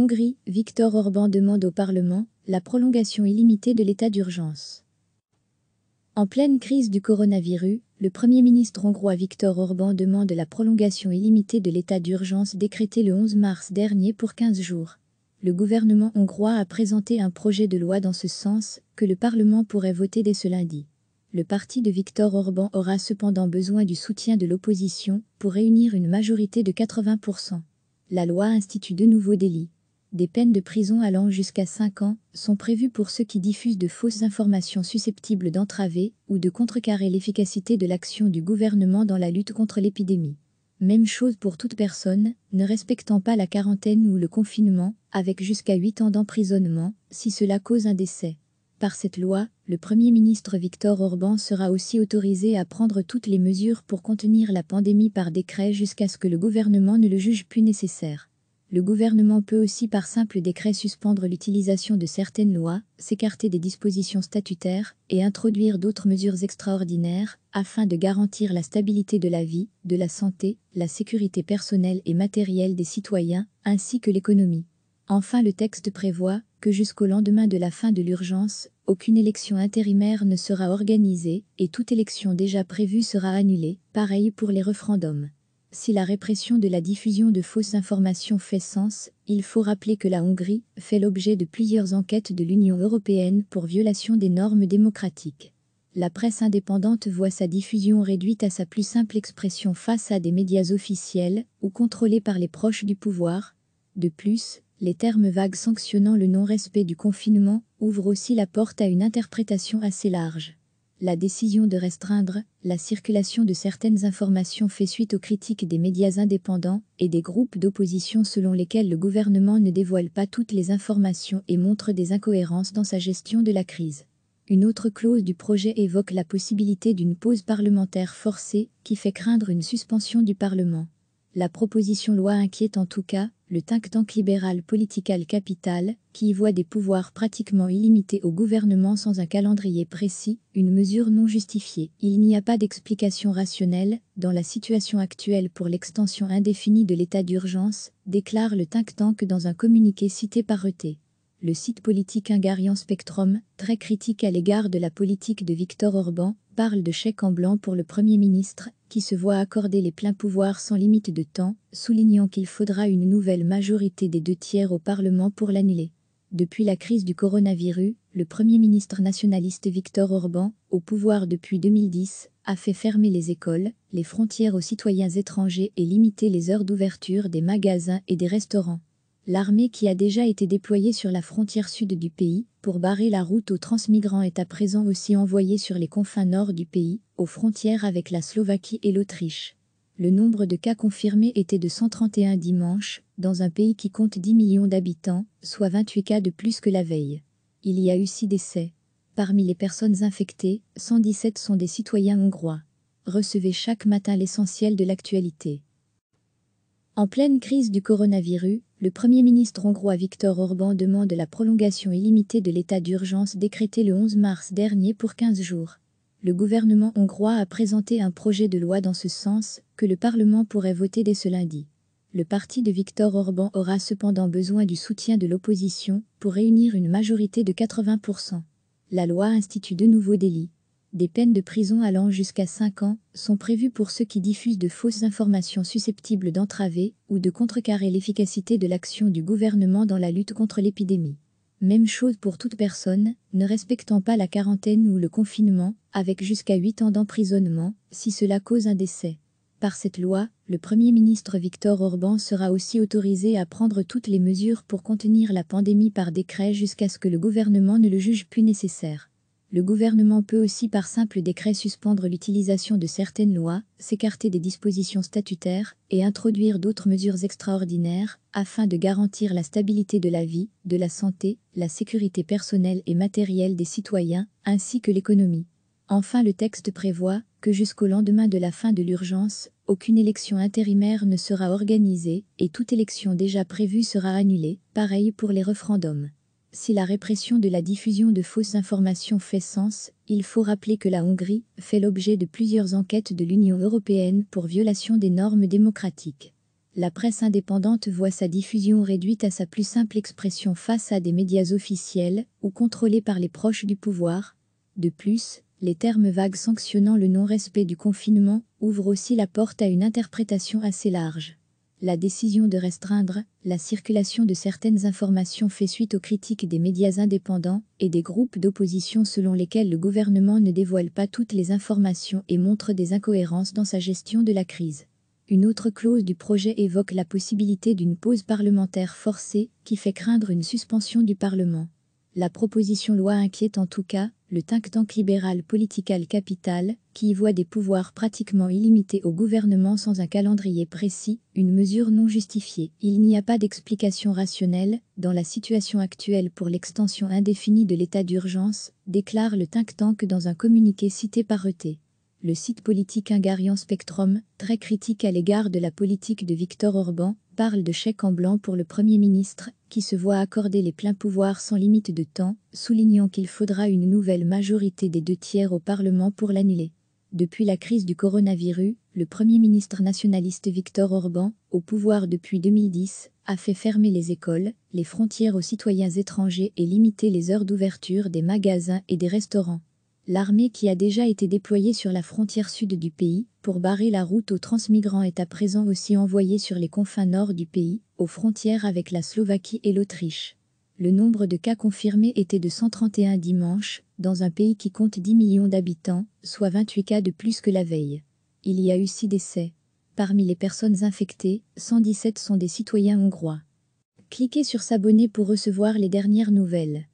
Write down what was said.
Hongrie, Viktor Orban demande au Parlement la prolongation illimitée de l'état d'urgence. En pleine crise du coronavirus, le Premier ministre hongrois Viktor Orban demande la prolongation illimitée de l'état d'urgence décrété le 11 mars dernier pour 15 jours. Le gouvernement hongrois a présenté un projet de loi dans ce sens que le Parlement pourrait voter dès ce lundi. Le parti de Viktor Orban aura cependant besoin du soutien de l'opposition pour réunir une majorité de 80%. La loi institue de nouveaux délits des peines de prison allant jusqu'à 5 ans sont prévues pour ceux qui diffusent de fausses informations susceptibles d'entraver ou de contrecarrer l'efficacité de l'action du gouvernement dans la lutte contre l'épidémie. Même chose pour toute personne ne respectant pas la quarantaine ou le confinement, avec jusqu'à 8 ans d'emprisonnement si cela cause un décès. Par cette loi, le Premier ministre Victor Orban sera aussi autorisé à prendre toutes les mesures pour contenir la pandémie par décret jusqu'à ce que le gouvernement ne le juge plus nécessaire le gouvernement peut aussi par simple décret suspendre l'utilisation de certaines lois, s'écarter des dispositions statutaires et introduire d'autres mesures extraordinaires afin de garantir la stabilité de la vie, de la santé, la sécurité personnelle et matérielle des citoyens, ainsi que l'économie. Enfin, le texte prévoit que jusqu'au lendemain de la fin de l'urgence, aucune élection intérimaire ne sera organisée et toute élection déjà prévue sera annulée, pareil pour les référendums. Si la répression de la diffusion de fausses informations fait sens, il faut rappeler que la Hongrie fait l'objet de plusieurs enquêtes de l'Union européenne pour violation des normes démocratiques. La presse indépendante voit sa diffusion réduite à sa plus simple expression face à des médias officiels ou contrôlés par les proches du pouvoir. De plus, les termes vagues sanctionnant le non-respect du confinement ouvrent aussi la porte à une interprétation assez large. La décision de restreindre la circulation de certaines informations fait suite aux critiques des médias indépendants et des groupes d'opposition selon lesquels le gouvernement ne dévoile pas toutes les informations et montre des incohérences dans sa gestion de la crise. Une autre clause du projet évoque la possibilité d'une pause parlementaire forcée, qui fait craindre une suspension du Parlement. La proposition loi inquiète en tout cas le think tank libéral Political Capital, qui y voit des pouvoirs pratiquement illimités au gouvernement sans un calendrier précis, une mesure non justifiée. Il n'y a pas d'explication rationnelle dans la situation actuelle pour l'extension indéfinie de l'état d'urgence, déclare le think tank dans un communiqué cité par Reuters le site politique Hungarian Spectrum, très critique à l'égard de la politique de Viktor Orban, parle de chèque en blanc pour le Premier ministre, qui se voit accorder les pleins pouvoirs sans limite de temps, soulignant qu'il faudra une nouvelle majorité des deux tiers au Parlement pour l'annuler. Depuis la crise du coronavirus, le Premier ministre nationaliste Viktor Orban, au pouvoir depuis 2010, a fait fermer les écoles, les frontières aux citoyens étrangers et limiter les heures d'ouverture des magasins et des restaurants. L'armée qui a déjà été déployée sur la frontière sud du pays pour barrer la route aux transmigrants est à présent aussi envoyée sur les confins nord du pays, aux frontières avec la Slovaquie et l'Autriche. Le nombre de cas confirmés était de 131 dimanche, dans un pays qui compte 10 millions d'habitants, soit 28 cas de plus que la veille. Il y a eu 6 décès. Parmi les personnes infectées, 117 sont des citoyens hongrois. Recevez chaque matin l'essentiel de l'actualité. En pleine crise du coronavirus, le Premier ministre hongrois Viktor Orban demande la prolongation illimitée de l'état d'urgence décrété le 11 mars dernier pour 15 jours. Le gouvernement hongrois a présenté un projet de loi dans ce sens que le Parlement pourrait voter dès ce lundi. Le parti de Viktor Orban aura cependant besoin du soutien de l'opposition pour réunir une majorité de 80%. La loi institue de nouveaux délits, des peines de prison allant jusqu'à 5 ans sont prévues pour ceux qui diffusent de fausses informations susceptibles d'entraver ou de contrecarrer l'efficacité de l'action du gouvernement dans la lutte contre l'épidémie. Même chose pour toute personne ne respectant pas la quarantaine ou le confinement, avec jusqu'à 8 ans d'emprisonnement si cela cause un décès. Par cette loi, le Premier ministre Victor Orban sera aussi autorisé à prendre toutes les mesures pour contenir la pandémie par décret jusqu'à ce que le gouvernement ne le juge plus nécessaire le gouvernement peut aussi par simple décret suspendre l'utilisation de certaines lois, s'écarter des dispositions statutaires et introduire d'autres mesures extraordinaires afin de garantir la stabilité de la vie, de la santé, la sécurité personnelle et matérielle des citoyens, ainsi que l'économie. Enfin, le texte prévoit que jusqu'au lendemain de la fin de l'urgence, aucune élection intérimaire ne sera organisée et toute élection déjà prévue sera annulée, pareil pour les référendums. Si la répression de la diffusion de fausses informations fait sens, il faut rappeler que la Hongrie fait l'objet de plusieurs enquêtes de l'Union européenne pour violation des normes démocratiques. La presse indépendante voit sa diffusion réduite à sa plus simple expression face à des médias officiels ou contrôlés par les proches du pouvoir. De plus, les termes vagues sanctionnant le non-respect du confinement ouvrent aussi la porte à une interprétation assez large. La décision de restreindre la circulation de certaines informations fait suite aux critiques des médias indépendants et des groupes d'opposition selon lesquels le gouvernement ne dévoile pas toutes les informations et montre des incohérences dans sa gestion de la crise. Une autre clause du projet évoque la possibilité d'une pause parlementaire forcée qui fait craindre une suspension du Parlement. La proposition loi inquiète en tout cas le think tank libéral Political Capital, qui y voit des pouvoirs pratiquement illimités au gouvernement sans un calendrier précis, une mesure non justifiée. Il n'y a pas d'explication rationnelle dans la situation actuelle pour l'extension indéfinie de l'état d'urgence, déclare le think tank dans un communiqué cité par ET le site politique Hungarian Spectrum, très critique à l'égard de la politique de Viktor Orban, parle de chèque en blanc pour le Premier ministre, qui se voit accorder les pleins pouvoirs sans limite de temps, soulignant qu'il faudra une nouvelle majorité des deux tiers au Parlement pour l'annuler. Depuis la crise du coronavirus, le Premier ministre nationaliste Viktor Orban, au pouvoir depuis 2010, a fait fermer les écoles, les frontières aux citoyens étrangers et limiter les heures d'ouverture des magasins et des restaurants l'armée qui a déjà été déployée sur la frontière sud du pays pour barrer la route aux transmigrants est à présent aussi envoyée sur les confins nord du pays, aux frontières avec la Slovaquie et l'Autriche. Le nombre de cas confirmés était de 131 dimanche, dans un pays qui compte 10 millions d'habitants, soit 28 cas de plus que la veille. Il y a eu 6 décès. Parmi les personnes infectées, 117 sont des citoyens hongrois. Cliquez sur s'abonner pour recevoir les dernières nouvelles.